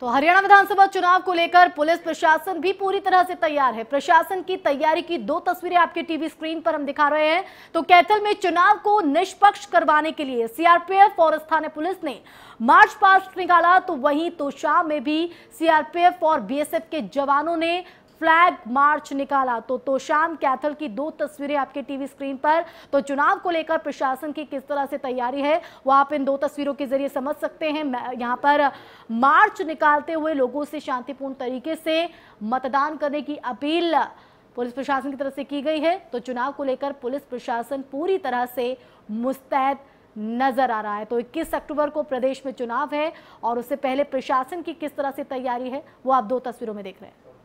तो हरियाणा विधानसभा चुनाव को लेकर पुलिस प्रशासन भी पूरी तरह से तैयार है प्रशासन की तैयारी की दो तस्वीरें आपके टीवी स्क्रीन पर हम दिखा रहे हैं तो कैथल में चुनाव को निष्पक्ष करवाने के लिए सीआरपीएफ और स्थानीय पुलिस ने मार्च पास्ट निकाला तो वहीं तो शाम में भी सीआरपीएफ और बीएसएफ के जवानों ने फ्लैग मार्च निकाला तो तोशाम कैथल की दो तस्वीरें आपके टीवी स्क्रीन पर तो चुनाव को लेकर प्रशासन की किस तरह से तैयारी है वो आप इन दो तस्वीरों के जरिए समझ सकते हैं यहाँ पर मार्च निकालते हुए लोगों से शांतिपूर्ण तरीके से मतदान करने की अपील पुलिस प्रशासन की तरफ से की गई है तो चुनाव को लेकर पुलिस प्रशासन पूरी तरह से मुस्तैद नजर आ रहा है तो 21 अक्टूबर को प्रदेश में चुनाव है और उससे पहले प्रशासन की किस तरह से तैयारी है वो आप दो तस्वीरों में देख रहे हैं